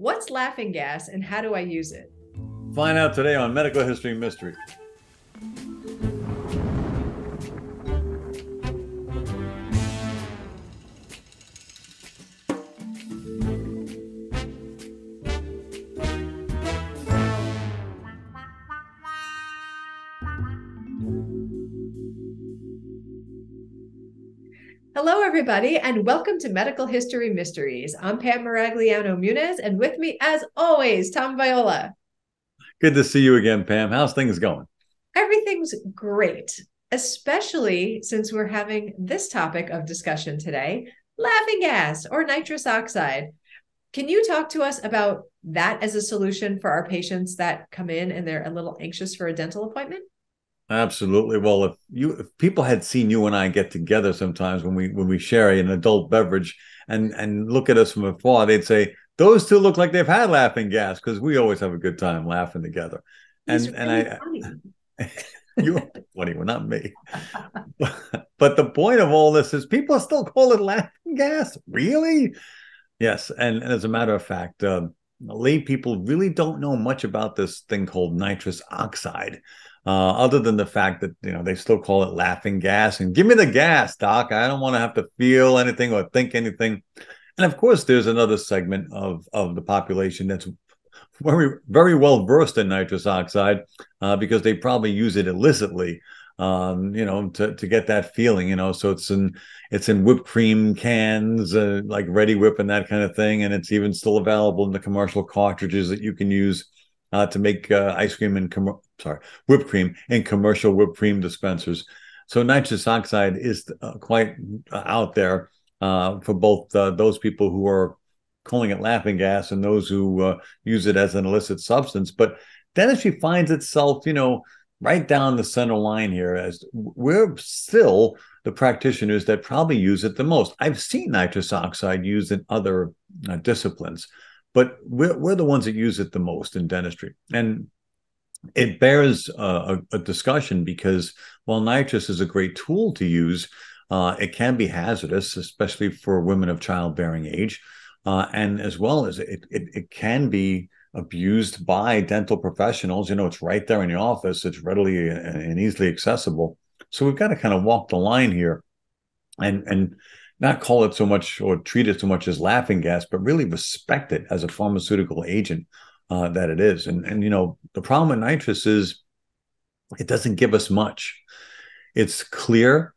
What's laughing gas and how do I use it? Find out today on Medical History Mystery. Hello, everybody, and welcome to Medical History Mysteries. I'm Pam Maragliano Muniz, and with me, as always, Tom Viola. Good to see you again, Pam. How's things going? Everything's great, especially since we're having this topic of discussion today laughing gas or nitrous oxide. Can you talk to us about that as a solution for our patients that come in and they're a little anxious for a dental appointment? Absolutely. Well, if you if people had seen you and I get together sometimes when we when we share an adult beverage and and look at us from afar, they'd say those two look like they've had laughing gas because we always have a good time laughing together. and and I you're funny, well, not me. but the point of all this is people still call it laughing gas. Really? Yes. And, and as a matter of fact, uh, lay people really don't know much about this thing called nitrous oxide uh, other than the fact that you know they still call it laughing gas and give me the gas doc i don't want to have to feel anything or think anything and of course there's another segment of of the population that's very very well versed in nitrous oxide uh, because they probably use it illicitly um, you know, to, to get that feeling, you know. So it's in it's in whipped cream cans, uh, like Ready Whip and that kind of thing, and it's even still available in the commercial cartridges that you can use uh, to make uh, ice cream and com- sorry whipped cream in commercial whipped cream dispensers. So nitrous oxide is uh, quite uh, out there uh, for both uh, those people who are calling it laughing gas and those who use it as an illicit substance. But then finds itself, you know, right down the center line here, as we're still the practitioners that probably use it the most. I've seen nitrous oxide used in other disciplines but we're, we're the ones that use it the most in dentistry. And it bears uh, a, a, discussion because while nitrous is a great tool to use, uh, it can be hazardous, especially for women of childbearing age. Uh, and as well as it, it, it, can be abused by dental professionals. You know, it's right there in your office, it's readily uh, and easily accessible. So we've got to kind of walk the line here and, and not call it so much or treat it so much as laughing gas, but really respect it as a pharmaceutical agent uh, that it is. And and you know the problem with nitrous is it doesn't give us much. It's clear,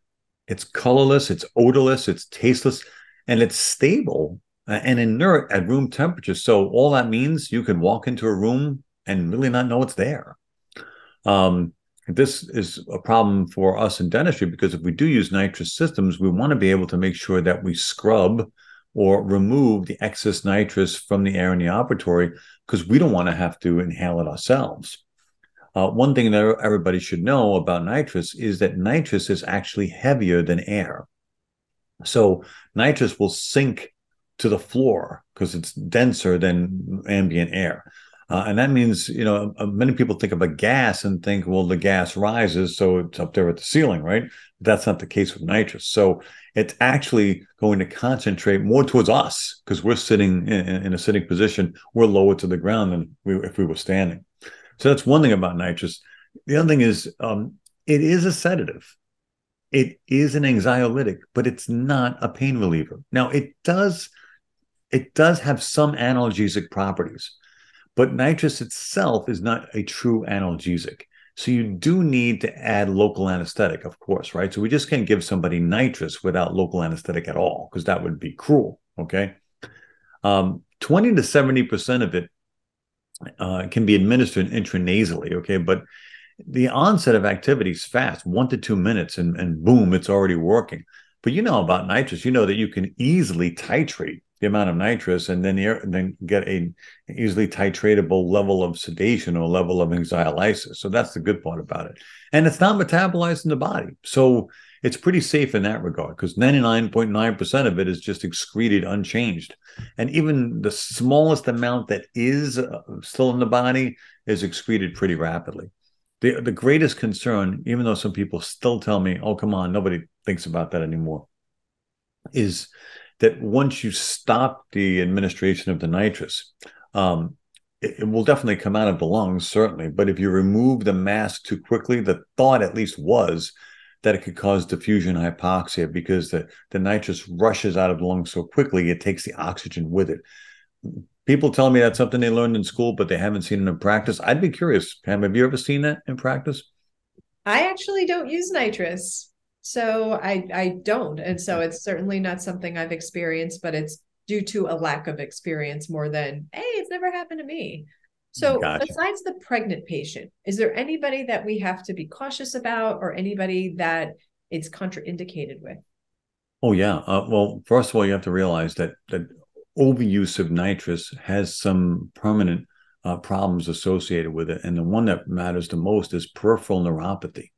it's colorless, it's odorless, it's tasteless, and it's stable and inert at room temperature. So all that means you can walk into a room and really not know it's there. Um, this is a problem for us in dentistry because if we do use nitrous systems, we want to be able to make sure that we scrub or remove the excess nitrous from the air in the operatory because we don't want to have to inhale it ourselves. Uh, one thing that everybody should know about nitrous is that nitrous is actually heavier than air. So nitrous will sink to the floor because it's denser than ambient air. Uh, and that means, you know, uh, many people think of a gas and think, well, the gas rises, so it's up there at the ceiling, right? But that's not the case with nitrous. So it's actually going to concentrate more towards us because we're sitting in, in, a sitting position. We're lower to the ground than we, if we were standing. So that's one thing about nitrous. The other thing is, um, it is a sedative. It is an anxiolytic, but it's not a pain reliever. Now, it does it does have some analgesic properties. But nitrous itself is not a true analgesic. So you do need to add local anesthetic, of course, right? So we just can't give somebody nitrous without local anesthetic at all, because that would be cruel. Okay. Um, 20 to 70% of it uh, can be administered intranasally. Okay. But the onset of activity is fast, one to two minutes, and, and boom, it's already working. But you know about nitrous, you know that you can easily titrate the amount of nitrous, and then then get a easily titratable level of sedation or level of anxiolysis. So that's the good part about it, and it's not metabolized in the body, so it's pretty safe in that regard because 99.9% of it is just excreted unchanged, and even the smallest amount that is uh, still in the body is excreted pretty rapidly. The, the greatest concern, even though some people still tell me, oh, come on, nobody thinks about that anymore, is that once you stop the administration of the nitrous, um, it, it, will definitely come out of the lungs, certainly. But if you remove the mask too quickly, the thought at least was that it could cause diffusion hypoxia because the, the nitrous rushes out of the lungs so quickly, it takes the oxygen with it. People tell me that's something they learned in school, but they haven't seen it in practice. I'd be curious, Pam, have you ever seen that in practice? I actually don't use nitrous. So I I don't. And so it's certainly not something I've experienced, but it's due to a lack of experience more than, hey, it's never happened to me. So gotcha. besides the pregnant patient, is there anybody that we have to be cautious about or anybody that it's contraindicated with? Oh yeah. Uh, well, first of all, you have to realize that that overuse of nitrous has some permanent uh, problems associated with it, and the one that matters the most is peripheral neuropathy.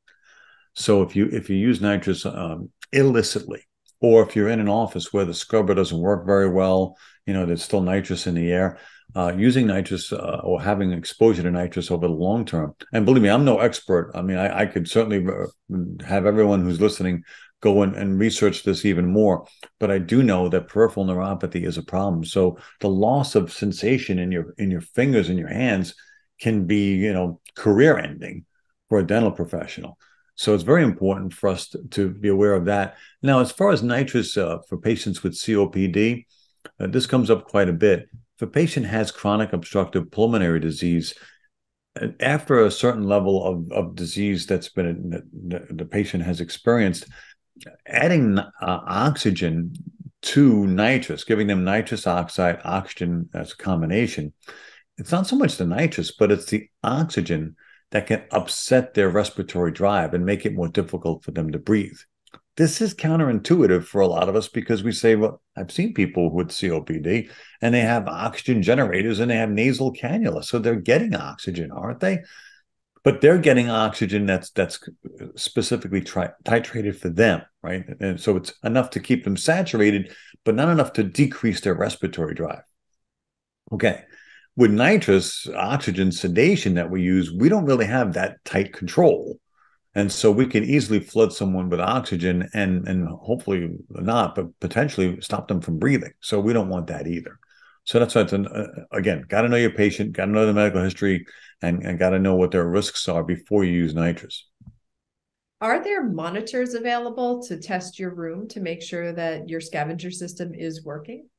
So if you if you use nitrous um, illicitly, or if you're in an office where the scrubber doesn't work very well, you know there's still nitrous in the air. Uh, using nitrous uh, or having exposure to nitrous over the long term, and believe me, I'm no expert. I mean, I, I could certainly uh, have everyone who's listening go and, and research this even more. But I do know that peripheral neuropathy is a problem. So the loss of sensation in your in your fingers and your hands can be, you know, career ending for a dental professional. So it's very important for us to, to be aware of that. Now, as far as nitrous uh, for patients with COPD, uh, this comes up quite a bit. If a patient has chronic obstructive pulmonary disease, uh, after a certain level of, of disease that's been the patient has experienced, adding uh, oxygen to nitrous, giving them nitrous oxide, oxygen as a combination, it's not so much the nitrous, but it's the oxygen that can upset their respiratory drive and make it more difficult for them to breathe. This is counterintuitive for a lot of us because we say, well, I've seen people with COPD and they have oxygen generators and they have nasal cannulas. So they're getting oxygen, aren't they? But they're getting oxygen that's that's specifically tri- titrated for them, right? And so it's enough to keep them saturated, but not enough to decrease their respiratory drive. Okay with nitrous oxygen sedation that we use, we don't really have that tight control. And so we can easily flood someone with oxygen and and hopefully not, but potentially stop them from breathing. So we don't want that either. So that's why it's an, uh, uh again, got to know your patient, got to know the medical history, and, and got to know what their risks are before you use nitrous. Are there monitors available to test your room to make sure that your scavenger system is working?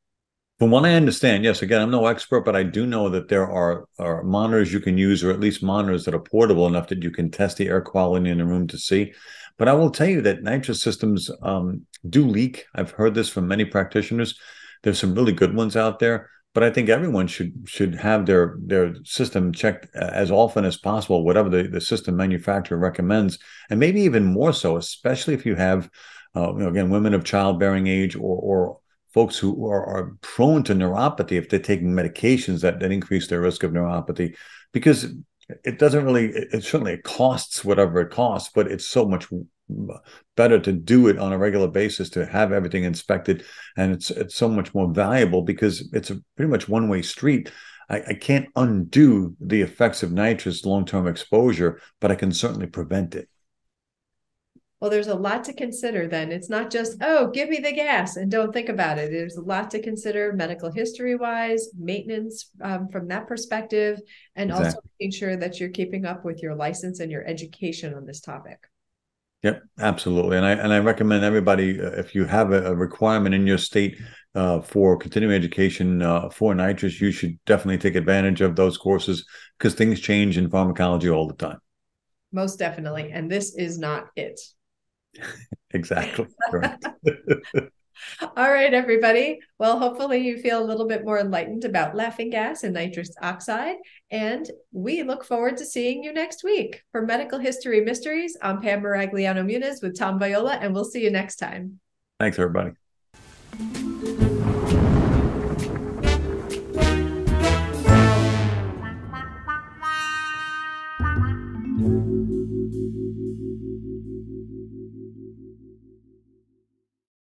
From what I understand, yes, again, I'm no expert, but I do know that there are, are monitors you can use, or at least monitors that are portable enough that you can test the air quality in a room to see. But I will tell you that nitrous systems um, do leak. I've heard this from many practitioners. There's some really good ones out there, but I think everyone should should have their their system checked uh, as often as possible, whatever the, the system manufacturer recommends, and maybe even more so, especially if you have, uh, you know, again, women of childbearing age or or folks who are, are prone to neuropathy if they're taking medications that, that increase their risk of neuropathy because it doesn't really it, it certainly it costs whatever it costs but it's so much better to do it on a regular basis to have everything inspected and it's it's so much more valuable because it's a pretty much one way street I, I, can't undo the effects of nitrous long term exposure but i can certainly prevent it well, there's a lot to consider then. It's not just, oh, give me the gas and don't think about it. There's a lot to consider medical history wise, maintenance um, from that perspective, and exactly. also making sure that you're keeping up with your license and your education on this topic. Yep, absolutely. And I and I recommend everybody uh, if you have a, a, requirement in your state uh, for continuing education uh, for nitrous, you should definitely take advantage of those courses because things change in pharmacology all the time. Most definitely, and this is not it. exactly. All right, everybody. Well, hopefully you feel a little bit more enlightened about laughing gas and nitrous oxide. And we look forward to seeing you next week. For Medical History Mysteries, I'm Pam Maragliano Muniz with Tom Viola, and we'll see you next time. Thanks, everybody.